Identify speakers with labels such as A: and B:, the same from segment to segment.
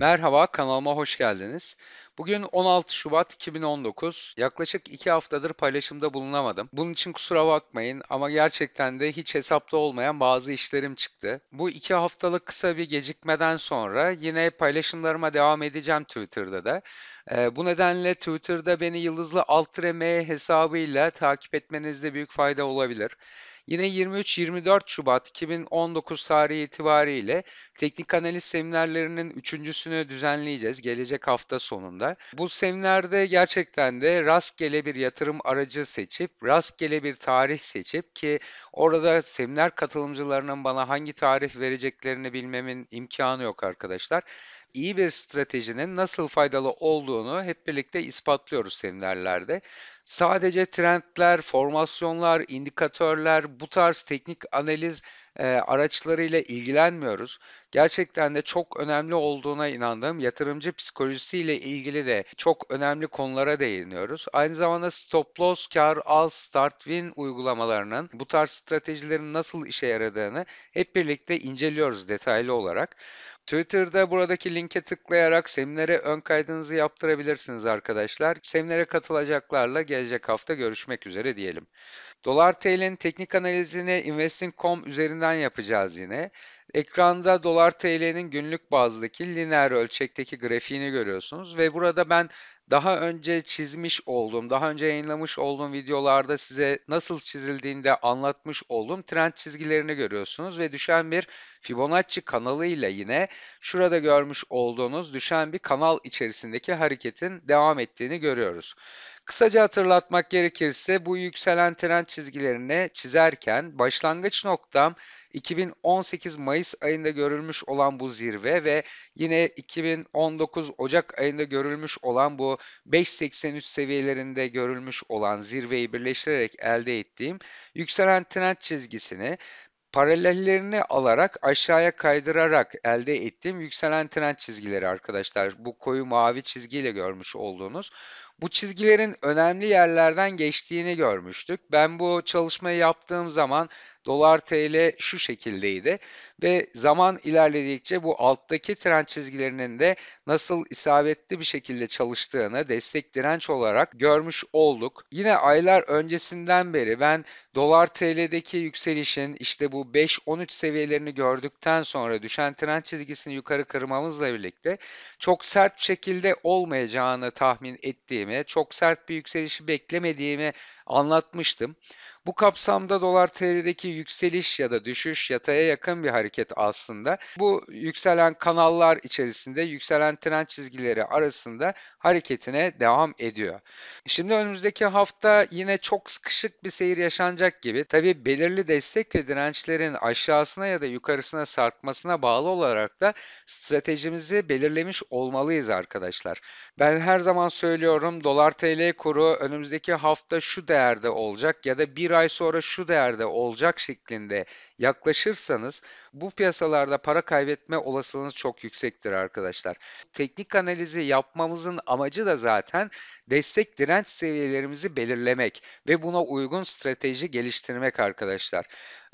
A: Merhaba, kanalıma hoş geldiniz. Bugün 16 Şubat 2019. Yaklaşık 2 haftadır paylaşımda bulunamadım. Bunun için kusura bakmayın ama gerçekten de hiç hesapta olmayan bazı işlerim çıktı. Bu 2 haftalık kısa bir gecikmeden sonra yine paylaşımlarıma devam edeceğim Twitter'da da. E, bu nedenle Twitter'da beni yıldızlı alt e hesabıyla takip etmenizde büyük fayda olabilir. Yine 23-24 Şubat 2019 tarihi itibariyle teknik analiz seminerlerinin üçüncüsünü düzenleyeceğiz gelecek hafta sonunda. Bu seminerde gerçekten de rastgele bir yatırım aracı seçip, rastgele bir tarih seçip ki orada seminer katılımcılarının bana hangi tarih vereceklerini bilmemin imkanı yok arkadaşlar iyi bir stratejinin nasıl faydalı olduğunu hep birlikte ispatlıyoruz seminerlerde. Sadece trendler, formasyonlar, indikatörler, bu tarz teknik analiz e, araçlarıyla ilgilenmiyoruz. Gerçekten de çok önemli olduğuna inandığım yatırımcı psikolojisiyle ilgili de çok önemli konulara değiniyoruz. Aynı zamanda stop loss, kar, al, start, win uygulamalarının bu tarz stratejilerin nasıl işe yaradığını hep birlikte inceliyoruz detaylı olarak. Twitter'da buradaki linke tıklayarak seminere ön kaydınızı yaptırabilirsiniz arkadaşlar. Seminere katılacaklarla gelecek hafta görüşmek üzere diyelim. Dolar TL'nin teknik analizini Investing.com üzerinden yapacağız yine. Ekranda dolar TL'nin günlük bazdaki lineer ölçekteki grafiğini görüyorsunuz ve burada ben daha önce çizmiş olduğum, daha önce yayınlamış olduğum videolarda size nasıl çizildiğini de anlatmış olduğum trend çizgilerini görüyorsunuz ve düşen bir Fibonacci kanalıyla yine şurada görmüş olduğunuz düşen bir kanal içerisindeki hareketin devam ettiğini görüyoruz. Kısaca hatırlatmak gerekirse bu yükselen trend çizgilerini çizerken başlangıç noktam 2018 Mayıs ayında görülmüş olan bu zirve ve yine 2019 Ocak ayında görülmüş olan bu 5.83 seviyelerinde görülmüş olan zirveyi birleştirerek elde ettiğim yükselen trend çizgisini paralellerini alarak aşağıya kaydırarak elde ettiğim yükselen trend çizgileri arkadaşlar. Bu koyu mavi çizgiyle görmüş olduğunuz. Bu çizgilerin önemli yerlerden geçtiğini görmüştük. Ben bu çalışmayı yaptığım zaman Dolar TL şu şekildeydi ve zaman ilerledikçe bu alttaki trend çizgilerinin de nasıl isabetli bir şekilde çalıştığını destek direnç olarak görmüş olduk. Yine aylar öncesinden beri ben dolar TL'deki yükselişin işte bu 5-13 seviyelerini gördükten sonra düşen trend çizgisini yukarı kırmamızla birlikte çok sert bir şekilde olmayacağını tahmin ettiğimi, çok sert bir yükselişi beklemediğimi anlatmıştım. Bu kapsamda dolar TL'deki yükseliş ya da düşüş yataya yakın bir hareket aslında. Bu yükselen kanallar içerisinde yükselen tren çizgileri arasında hareketine devam ediyor. Şimdi önümüzdeki hafta yine çok sıkışık bir seyir yaşanacak gibi. Tabi belirli destek ve dirençlerin aşağısına ya da yukarısına sarkmasına bağlı olarak da stratejimizi belirlemiş olmalıyız arkadaşlar. Ben her zaman söylüyorum dolar TL kuru önümüzdeki hafta şu değerde olacak ya da bir ay sonra şu değerde olacak almak şeklinde yaklaşırsanız bu piyasalarda para kaybetme olasılığınız çok yüksektir arkadaşlar. Teknik analizi yapmamızın amacı da zaten destek direnç seviyelerimizi belirlemek ve buna uygun strateji geliştirmek arkadaşlar.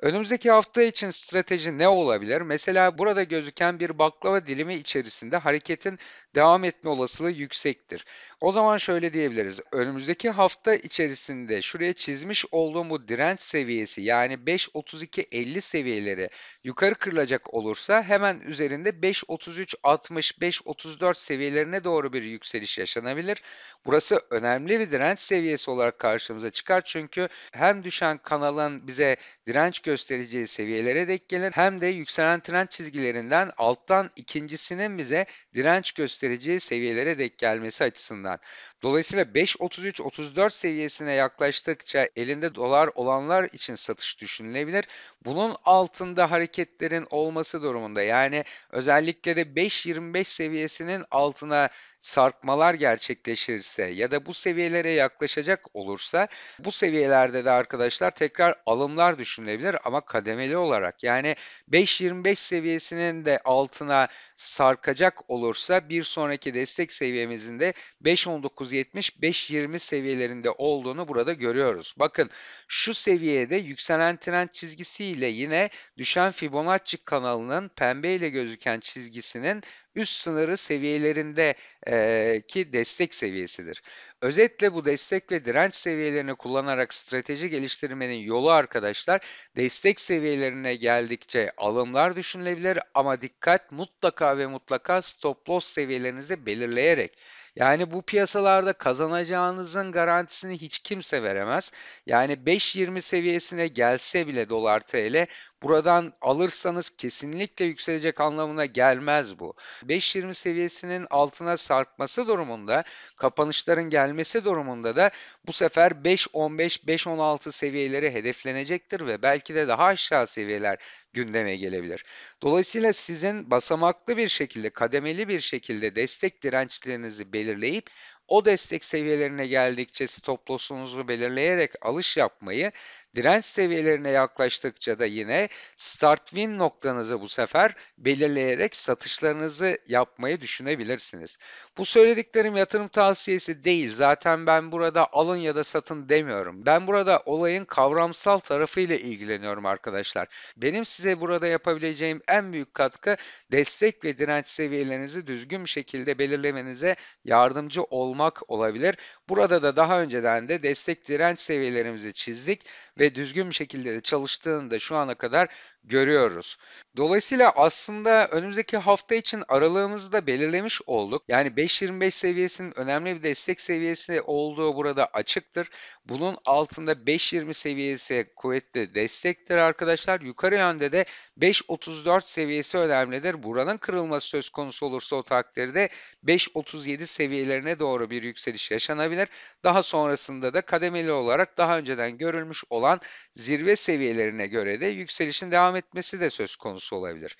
A: Önümüzdeki hafta için strateji ne olabilir? Mesela burada gözüken bir baklava dilimi içerisinde hareketin devam etme olasılığı yüksektir. O zaman şöyle diyebiliriz. Önümüzdeki hafta içerisinde şuraya çizmiş olduğum bu direnç seviyesi yani 5.32.50 seviyeleri yukarı kırılacak olursa hemen üzerinde 5.33.60, 5.34 seviyelerine doğru bir yükseliş yaşanabilir. Burası önemli bir direnç seviyesi olarak karşımıza çıkar. Çünkü hem düşen kanalın bize direnç göstereceği seviyelere denk gelir hem de yükselen trend çizgilerinden alttan ikincisinin bize direnç göstereceği göstereceği seviyelere denk gelmesi açısından. Dolayısıyla 5.33-34 seviyesine yaklaştıkça elinde dolar olanlar için satış düşünülebilir. Bunun altında hareketlerin olması durumunda yani özellikle de 5.25 seviyesinin altına sarkmalar gerçekleşirse ya da bu seviyelere yaklaşacak olursa bu seviyelerde de arkadaşlar tekrar alımlar düşünülebilir ama kademeli olarak yani 5.25 seviyesinin de altına sarkacak olursa bir sonraki destek seviyemizin de 5.19 5.75-20 seviyelerinde olduğunu burada görüyoruz. Bakın şu seviyede yükselen trend çizgisiyle yine düşen Fibonacci kanalının pembe ile gözüken çizgisinin üst sınırı seviyelerindeki destek seviyesidir. Özetle bu destek ve direnç seviyelerini kullanarak strateji geliştirmenin yolu arkadaşlar destek seviyelerine geldikçe alımlar düşünülebilir ama dikkat mutlaka ve mutlaka stop loss seviyelerinizi belirleyerek yani bu piyasalarda kazanacağınızın garantisini hiç kimse veremez. Yani 5.20 seviyesine gelse bile dolar TL buradan alırsanız kesinlikle yükselecek anlamına gelmez bu. 5.20 seviyesinin altına sarkması durumunda kapanışların gelmesi durumunda da bu sefer 5.15 5.16 seviyeleri hedeflenecektir ve belki de daha aşağı seviyeler gündeme gelebilir. Dolayısıyla sizin basamaklı bir şekilde kademeli bir şekilde destek dirençlerinizi belirleyip o destek seviyelerine geldikçe stop loss'unuzu belirleyerek alış yapmayı Direnç seviyelerine yaklaştıkça da yine start win noktanızı bu sefer belirleyerek satışlarınızı yapmayı düşünebilirsiniz. Bu söylediklerim yatırım tavsiyesi değil. Zaten ben burada alın ya da satın demiyorum. Ben burada olayın kavramsal tarafıyla ilgileniyorum arkadaşlar. Benim size burada yapabileceğim en büyük katkı destek ve direnç seviyelerinizi düzgün bir şekilde belirlemenize yardımcı olmak olabilir. Burada da daha önceden de destek direnç seviyelerimizi çizdik ve ve düzgün bir şekilde çalıştığını da şu ana kadar görüyoruz. Dolayısıyla aslında önümüzdeki hafta için aralığımızı da belirlemiş olduk. Yani 5.25 seviyesinin önemli bir destek seviyesi olduğu burada açıktır. Bunun altında 5.20 seviyesi kuvvetli destektir arkadaşlar. Yukarı yönde de 5.34 seviyesi önemlidir. Buranın kırılması söz konusu olursa o takdirde 5.37 seviyelerine doğru bir yükseliş yaşanabilir. Daha sonrasında da kademeli olarak daha önceden görülmüş olan olan zirve seviyelerine göre de yükselişin devam etmesi de söz konusu olabilir.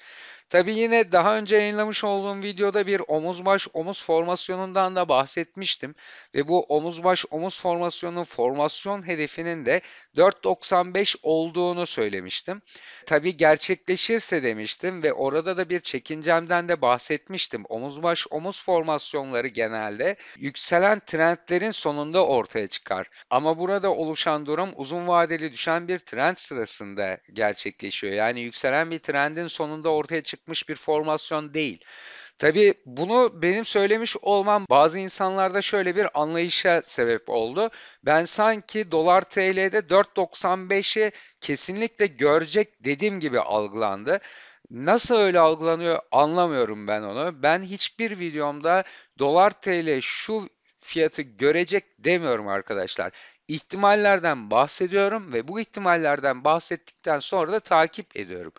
A: Tabi yine daha önce yayınlamış olduğum videoda bir omuz baş omuz formasyonundan da bahsetmiştim. Ve bu omuz baş omuz formasyonunun formasyon hedefinin de 4.95 olduğunu söylemiştim. Tabi gerçekleşirse demiştim ve orada da bir çekincemden de bahsetmiştim. Omuz baş omuz formasyonları genelde yükselen trendlerin sonunda ortaya çıkar. Ama burada oluşan durum uzun vadeli düşen bir trend sırasında gerçekleşiyor. Yani yükselen bir trendin sonunda ortaya çıkar çıkmış bir formasyon değil. Tabii bunu benim söylemiş olmam bazı insanlarda şöyle bir anlayışa sebep oldu. Ben sanki dolar TL'de 4.95'i kesinlikle görecek dediğim gibi algılandı. Nasıl öyle algılanıyor anlamıyorum ben onu. Ben hiçbir videomda dolar TL şu fiyatı görecek demiyorum arkadaşlar. İhtimallerden bahsediyorum ve bu ihtimallerden bahsettikten sonra da takip ediyorum.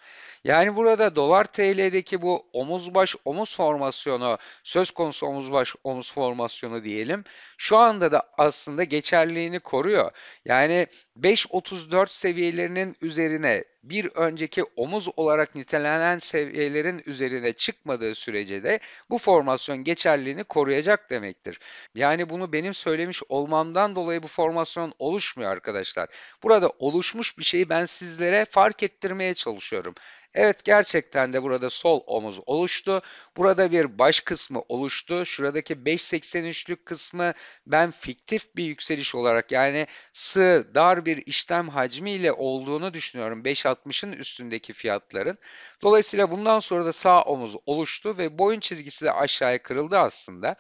A: Yani burada dolar TL'deki bu omuz baş omuz formasyonu söz konusu omuz baş omuz formasyonu diyelim. Şu anda da aslında geçerliğini koruyor. Yani 5.34 seviyelerinin üzerine bir önceki omuz olarak nitelenen seviyelerin üzerine çıkmadığı sürece de bu formasyon geçerliliğini koruyacak demektir. Yani bunu benim söylemiş olmamdan dolayı bu formasyon oluşmuyor arkadaşlar. Burada oluşmuş bir şeyi ben sizlere fark ettirmeye çalışıyorum. Evet gerçekten de burada sol omuz oluştu. Burada bir baş kısmı oluştu. Şuradaki 5.83'lük kısmı ben fiktif bir yükseliş olarak yani sığ dar bir işlem hacmi ile olduğunu düşünüyorum. 5 %60'ın üstündeki fiyatların. Dolayısıyla bundan sonra da sağ omuz oluştu ve boyun çizgisi de aşağıya kırıldı aslında.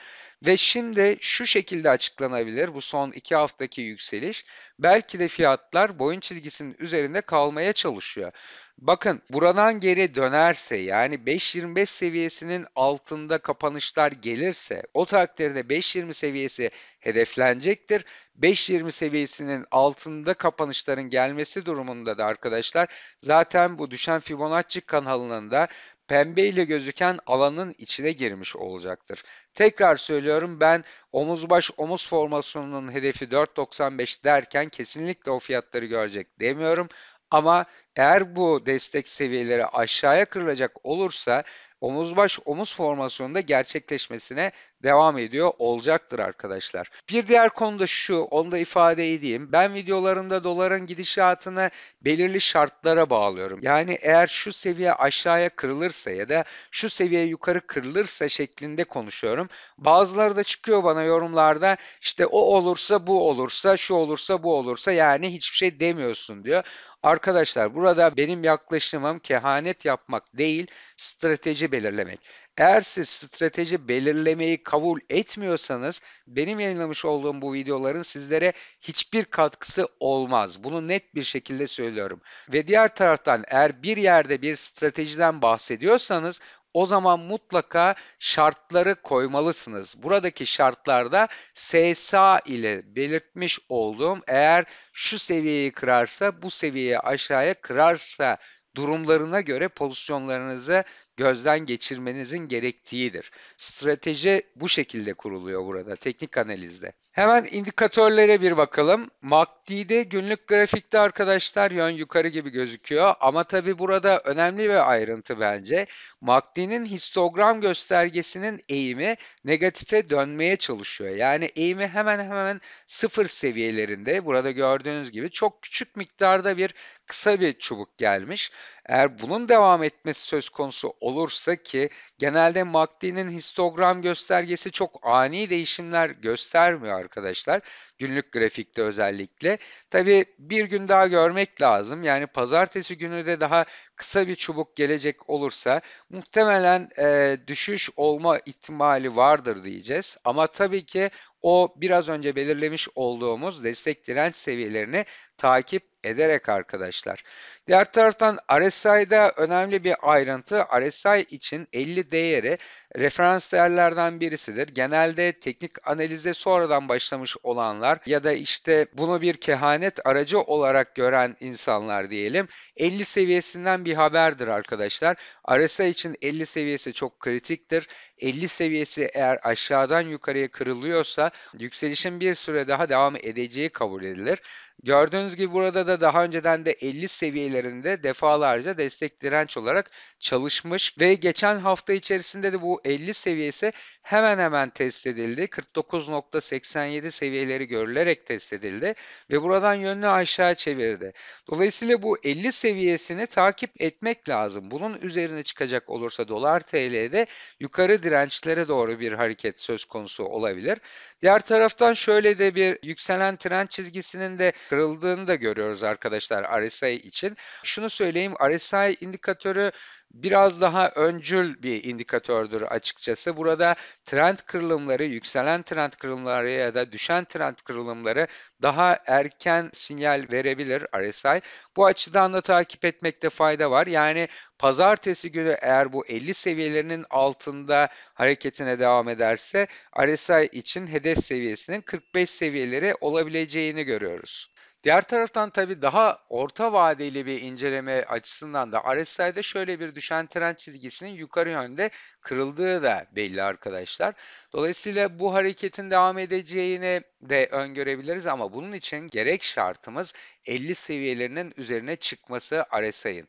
A: Ve şimdi şu şekilde açıklanabilir bu son 2 haftaki yükseliş. Belki de fiyatlar boyun çizgisinin üzerinde kalmaya çalışıyor. Bakın buradan geri dönerse yani 5.25 seviyesinin altında kapanışlar gelirse o takdirde 5.20 seviyesi hedeflenecektir. 5.20 seviyesinin altında kapanışların gelmesi durumunda da arkadaşlar zaten bu düşen Fibonacci kanalının da pembe ile gözüken alanın içine girmiş olacaktır. Tekrar söylüyorum ben omuz baş omuz formasyonunun hedefi 4.95 derken kesinlikle o fiyatları görecek demiyorum. Ama eğer bu destek seviyeleri aşağıya kırılacak olursa omuz baş omuz formasyonunda gerçekleşmesine devam ediyor olacaktır arkadaşlar. Bir diğer konu da şu onu da ifade edeyim. Ben videolarımda doların gidişatını belirli şartlara bağlıyorum. Yani eğer şu seviye aşağıya kırılırsa ya da şu seviye yukarı kırılırsa şeklinde konuşuyorum. Bazıları da çıkıyor bana yorumlarda işte o olursa bu olursa şu olursa bu olursa yani hiçbir şey demiyorsun diyor. Arkadaşlar bu Burada benim yaklaşımım kehanet yapmak değil, strateji belirlemek. Eğer siz strateji belirlemeyi kabul etmiyorsanız benim yayınlamış olduğum bu videoların sizlere hiçbir katkısı olmaz. Bunu net bir şekilde söylüyorum. Ve diğer taraftan eğer bir yerde bir stratejiden bahsediyorsanız o zaman mutlaka şartları koymalısınız. Buradaki şartlarda SSA ile belirtmiş olduğum eğer şu seviyeyi kırarsa bu seviyeyi aşağıya kırarsa durumlarına göre pozisyonlarınızı gözden geçirmenizin gerektiğidir. Strateji bu şekilde kuruluyor burada teknik analizde. Hemen indikatörlere bir bakalım. MACD D'de günlük grafikte arkadaşlar yön yukarı gibi gözüküyor ama tabi burada önemli bir ayrıntı bence. MACD'nin histogram göstergesinin eğimi negatife dönmeye çalışıyor. Yani eğimi hemen hemen sıfır seviyelerinde burada gördüğünüz gibi çok küçük miktarda bir kısa bir çubuk gelmiş. Eğer bunun devam etmesi söz konusu olursa ki genelde MACD'nin histogram göstergesi çok ani değişimler göstermiyor arkadaşlar. Günlük grafikte özellikle. tabi bir gün daha görmek lazım. Yani pazartesi günü de daha kısa bir çubuk gelecek olursa muhtemelen e, düşüş olma ihtimali vardır diyeceğiz. Ama tabii ki o biraz önce belirlemiş olduğumuz destek direnç seviyelerini takip ederek arkadaşlar. Diğer taraftan RSI'da önemli bir ayrıntı RSI için 50 değeri referans değerlerden birisidir. Genelde teknik analize sonradan başlamış olanlar ya da işte bunu bir kehanet aracı olarak gören insanlar diyelim 50 seviyesinden bir haberdir arkadaşlar. RSI için 50 seviyesi çok kritiktir. 50 seviyesi eğer aşağıdan yukarıya kırılıyorsa yükselişin bir süre daha devam edeceği kabul edilir. Gördüğünüz gibi burada da daha önceden de 50 seviyeli projelerinde defalarca destek direnç olarak çalışmış ve geçen hafta içerisinde de bu 50 seviyesi hemen hemen test edildi. 49.87 seviyeleri görülerek test edildi ve buradan yönünü aşağı çevirdi. Dolayısıyla bu 50 seviyesini takip etmek lazım. Bunun üzerine çıkacak olursa dolar TL'de yukarı dirençlere doğru bir hareket söz konusu olabilir. Diğer taraftan şöyle de bir yükselen trend çizgisinin de kırıldığını da görüyoruz arkadaşlar RSI için. Şunu söyleyeyim RSI indikatörü biraz daha öncül bir indikatördür açıkçası. Burada trend kırılımları, yükselen trend kırılımları ya da düşen trend kırılımları daha erken sinyal verebilir RSI. Bu açıdan da takip etmekte fayda var. Yani pazartesi günü eğer bu 50 seviyelerinin altında hareketine devam ederse RSI için hedef seviyesinin 45 seviyeleri olabileceğini görüyoruz. Diğer taraftan tabii daha orta vadeli bir inceleme açısından da RSI'de şöyle bir düşen trend çizgisinin yukarı yönde kırıldığı da belli arkadaşlar. Dolayısıyla bu hareketin devam edeceğini de öngörebiliriz ama bunun için gerek şartımız 50 seviyelerinin üzerine çıkması RSI'nin.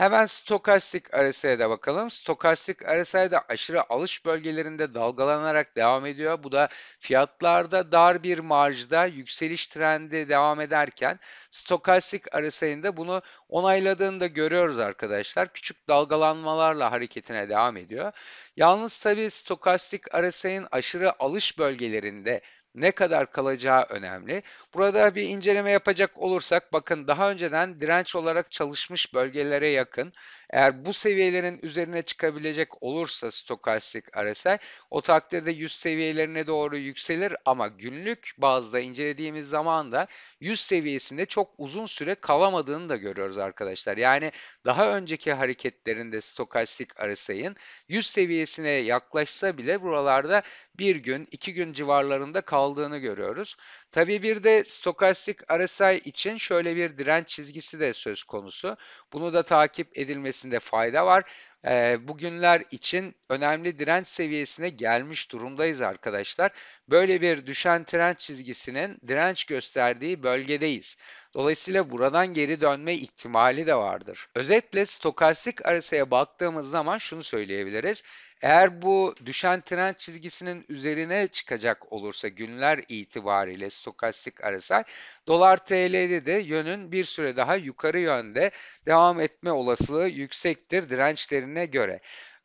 A: Hemen stokastik RSI'ye de bakalım. Stokastik RSI de aşırı alış bölgelerinde dalgalanarak devam ediyor. Bu da fiyatlarda dar bir marjda yükseliş trendi devam ederken stokastik RSI'nin bunu onayladığını da görüyoruz arkadaşlar. Küçük dalgalanmalarla hareketine devam ediyor. Yalnız tabii stokastik RSI'nin aşırı alış bölgelerinde ne kadar kalacağı önemli. Burada bir inceleme yapacak olursak bakın daha önceden direnç olarak çalışmış bölgelere yakın eğer bu seviyelerin üzerine çıkabilecek olursa stokastik RSI o takdirde 100 seviyelerine doğru yükselir ama günlük bazda incelediğimiz zaman da 100 seviyesinde çok uzun süre kalamadığını da görüyoruz arkadaşlar. Yani daha önceki hareketlerinde stokastik RSI'nin 100 seviyesine yaklaşsa bile buralarda bir gün iki gün civarlarında kalmıyor aldığını görüyoruz. Tabii bir de stokastik RSI için şöyle bir direnç çizgisi de söz konusu. Bunu da takip edilmesinde fayda var. E, bugünler için önemli direnç seviyesine gelmiş durumdayız arkadaşlar. Böyle bir düşen trend çizgisinin direnç gösterdiği bölgedeyiz. Dolayısıyla buradan geri dönme ihtimali de vardır. Özetle stokastik arasaya baktığımız zaman şunu söyleyebiliriz. Eğer bu düşen trend çizgisinin üzerine çıkacak olursa günler itibariyle stokastik arasa dolar TL'de de yönün bir süre daha yukarı yönde devam etme olasılığı yüksektir dirençlerine göre.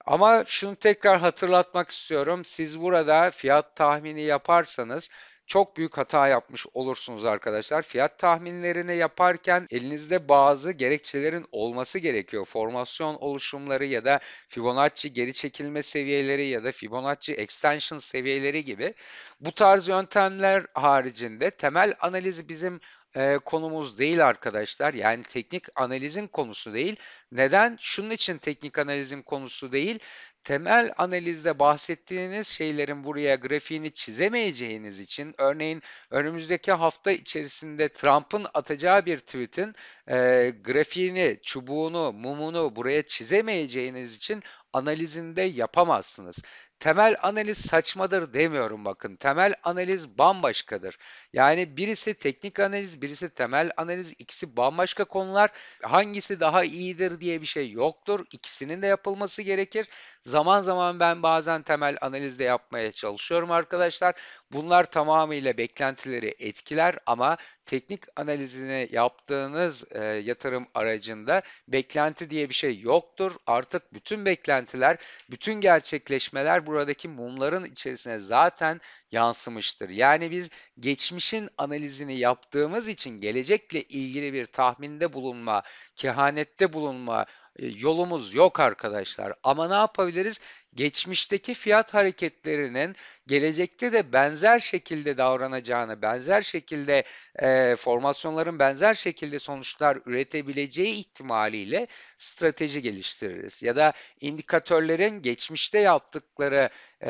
A: Ama şunu tekrar hatırlatmak istiyorum. Siz burada fiyat tahmini yaparsanız çok büyük hata yapmış olursunuz arkadaşlar. Fiyat tahminlerini yaparken elinizde bazı gerekçelerin olması gerekiyor. Formasyon oluşumları ya da Fibonacci geri çekilme seviyeleri ya da Fibonacci extension seviyeleri gibi. Bu tarz yöntemler haricinde temel analizi bizim e, konumuz değil arkadaşlar. Yani teknik analizin konusu değil. Neden? Şunun için teknik analizin konusu değil. Temel analizde bahsettiğiniz şeylerin buraya grafiğini çizemeyeceğiniz için örneğin önümüzdeki hafta içerisinde Trump'ın atacağı bir tweet'in e, grafiğini, çubuğunu, mumunu buraya çizemeyeceğiniz için analizinde yapamazsınız temel analiz saçmadır demiyorum bakın. Temel analiz bambaşkadır. Yani birisi teknik analiz, birisi temel analiz, ikisi bambaşka konular. Hangisi daha iyidir diye bir şey yoktur. İkisinin de yapılması gerekir. Zaman zaman ben bazen temel analiz de yapmaya çalışıyorum arkadaşlar. Bunlar tamamıyla beklentileri etkiler ama teknik analizini yaptığınız e, yatırım aracında beklenti diye bir şey yoktur. Artık bütün beklentiler, bütün gerçekleşmeler buradaki mumların içerisine zaten yansımıştır. Yani biz geçmişin analizini yaptığımız için gelecekle ilgili bir tahminde bulunma, kehanette bulunma e, yolumuz yok arkadaşlar. Ama ne yapabiliriz? geçmişteki fiyat hareketlerinin gelecekte de benzer şekilde davranacağını, benzer şekilde e, formasyonların benzer şekilde sonuçlar üretebileceği ihtimaliyle strateji geliştiririz. Ya da indikatörlerin geçmişte yaptıkları e,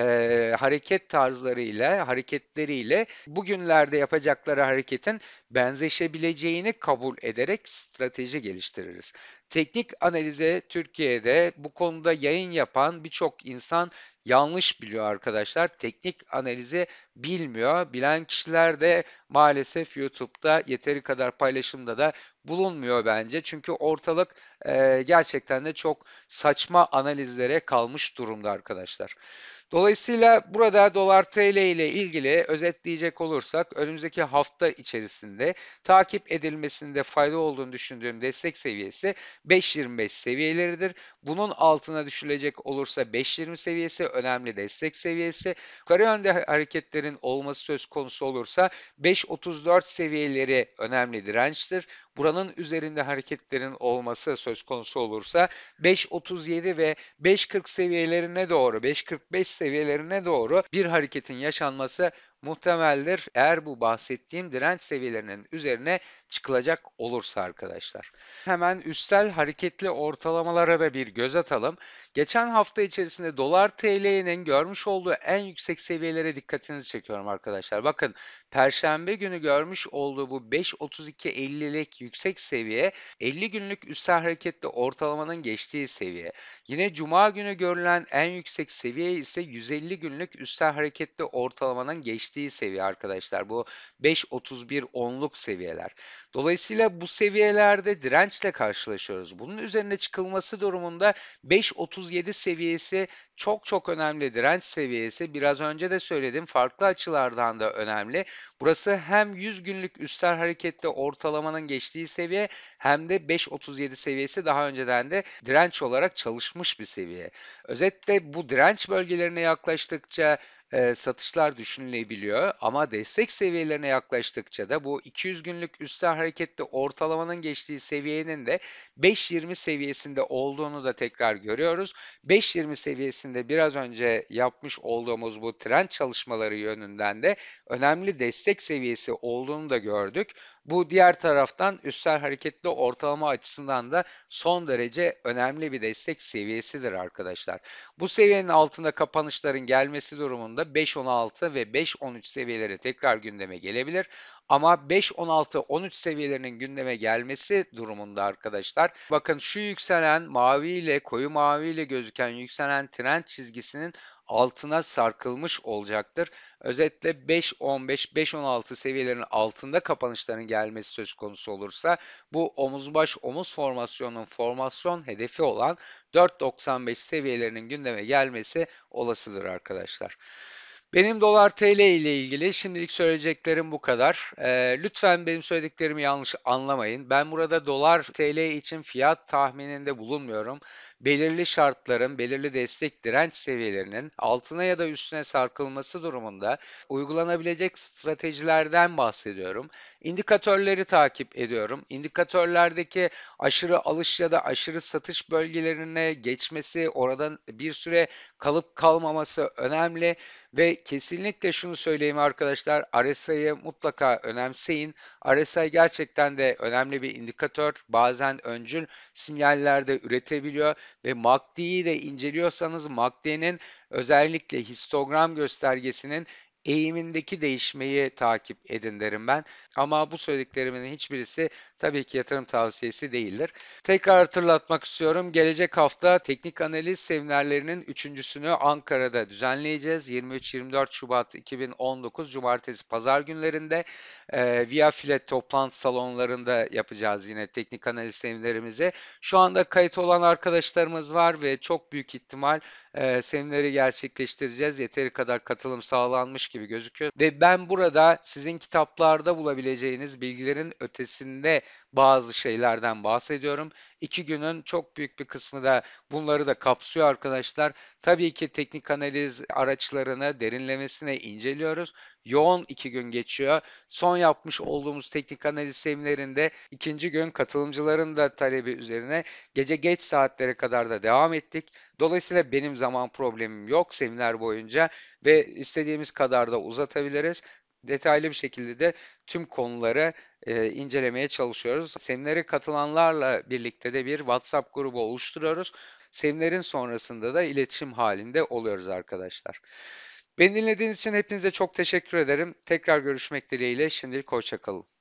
A: hareket tarzlarıyla, hareketleriyle bugünlerde yapacakları hareketin benzeşebileceğini kabul ederek strateji geliştiririz. Teknik analize Türkiye'de bu konuda yayın yapan birçok insan insan yanlış biliyor arkadaşlar. Teknik analizi bilmiyor. Bilen kişiler de maalesef YouTube'da yeteri kadar paylaşımda da bulunmuyor bence. Çünkü ortalık e, gerçekten de çok saçma analizlere kalmış durumda arkadaşlar. Dolayısıyla burada dolar TL ile ilgili özetleyecek olursak önümüzdeki hafta içerisinde takip edilmesinde fayda olduğunu düşündüğüm destek seviyesi 5.25 seviyeleridir. Bunun altına düşülecek olursa 5.20 seviyesi önemli destek seviyesi. Yukarı yönde hareketlerin olması söz konusu olursa 5.34 seviyeleri önemli dirençtir. Buranın üzerinde hareketlerin olması söz konusu olursa 5.37 ve 5.40 seviyelerine doğru 5.45 seviyelerine doğru bir hareketin yaşanması muhtemeldir eğer bu bahsettiğim direnç seviyelerinin üzerine çıkılacak olursa arkadaşlar. Hemen üstel hareketli ortalamalara da bir göz atalım. Geçen hafta içerisinde dolar TL'nin görmüş olduğu en yüksek seviyelere dikkatinizi çekiyorum arkadaşlar. Bakın perşembe günü görmüş olduğu bu 5.32.50'lik yüksek seviye 50 günlük üstel hareketli ortalamanın geçtiği seviye. Yine cuma günü görülen en yüksek seviye ise 150 günlük üstel hareketli ortalamanın geçtiği geçtiği seviye arkadaşlar. Bu 5.31 onluk seviyeler. Dolayısıyla bu seviyelerde dirençle karşılaşıyoruz. Bunun üzerine çıkılması durumunda 5.37 seviyesi çok çok önemli direnç seviyesi. Biraz önce de söyledim farklı açılardan da önemli. Burası hem 100 günlük üstler harekette ortalamanın geçtiği seviye hem de 5.37 seviyesi daha önceden de direnç olarak çalışmış bir seviye. Özetle bu direnç bölgelerine yaklaştıkça e, satışlar düşünülebiliyor. Ama destek seviyelerine yaklaştıkça da bu 200 günlük üstel harekette ortalamanın geçtiği seviyenin de 5.20 seviyesinde olduğunu da tekrar görüyoruz. 5.20 seviyesinde biraz önce yapmış olduğumuz bu trend çalışmaları yönünden de önemli destek seviyesi olduğunu da gördük. Bu diğer taraftan üstel hareketli ortalama açısından da son derece önemli bir destek seviyesidir arkadaşlar. Bu seviyenin altında kapanışların gelmesi durumunda sonunda 5.16 ve 5.13 seviyeleri tekrar gündeme gelebilir. Ama 5.16-13 seviyelerinin gündeme gelmesi durumunda arkadaşlar. Bakın şu yükselen mavi ile koyu mavi ile gözüken yükselen trend çizgisinin altına sarkılmış olacaktır. Özetle 5-15, 5-16 seviyelerin altında kapanışların gelmesi söz konusu olursa bu omuz baş omuz formasyonunun formasyon hedefi olan 4.95 seviyelerinin gündeme gelmesi olasıdır arkadaşlar. Benim dolar TL ile ilgili şimdilik söyleyeceklerim bu kadar. E, lütfen benim söylediklerimi yanlış anlamayın. Ben burada dolar TL için fiyat tahmininde bulunmuyorum belirli şartların, belirli destek direnç seviyelerinin altına ya da üstüne sarkılması durumunda uygulanabilecek stratejilerden bahsediyorum. İndikatörleri takip ediyorum. İndikatörlerdeki aşırı alış ya da aşırı satış bölgelerine geçmesi, oradan bir süre kalıp kalmaması önemli ve kesinlikle şunu söyleyeyim arkadaşlar, RSI'yi mutlaka önemseyin. RSI gerçekten de önemli bir indikatör. Bazen öncül sinyaller de üretebiliyor ve MACD'yi de inceliyorsanız MACD'nin özellikle histogram göstergesinin eğimindeki değişmeyi takip edin derim ben. Ama bu söylediklerimin hiçbirisi tabii ki yatırım tavsiyesi değildir. Tekrar hatırlatmak istiyorum. Gelecek hafta teknik analiz seminerlerinin üçüncüsünü Ankara'da düzenleyeceğiz. 23-24 Şubat 2019 Cumartesi Pazar günlerinde e, Via Filet toplantı salonlarında yapacağız yine teknik analiz seminerimizi. Şu anda kayıt olan arkadaşlarımız var ve çok büyük ihtimal e, semineri gerçekleştireceğiz. Yeteri kadar katılım sağlanmış gibi gözüküyor. Ve ben burada sizin kitaplarda bulabileceğiniz bilgilerin ötesinde bazı şeylerden bahsediyorum. İki günün çok büyük bir kısmı da bunları da kapsıyor arkadaşlar. Tabii ki teknik analiz araçlarını derinlemesine inceliyoruz. Yoğun iki gün geçiyor. Son yapmış olduğumuz teknik analiz seminerinde ikinci gün katılımcıların da talebi üzerine gece geç saatlere kadar da devam ettik. Dolayısıyla benim zaman problemim yok seminer boyunca ve istediğimiz kadar da uzatabiliriz detaylı bir şekilde de tüm konuları e, incelemeye çalışıyoruz. Seminere katılanlarla birlikte de bir WhatsApp grubu oluşturuyoruz. Seminerin sonrasında da iletişim halinde oluyoruz arkadaşlar. Beni dinlediğiniz için hepinize çok teşekkür ederim. Tekrar görüşmek dileğiyle şimdilik hoşçakalın.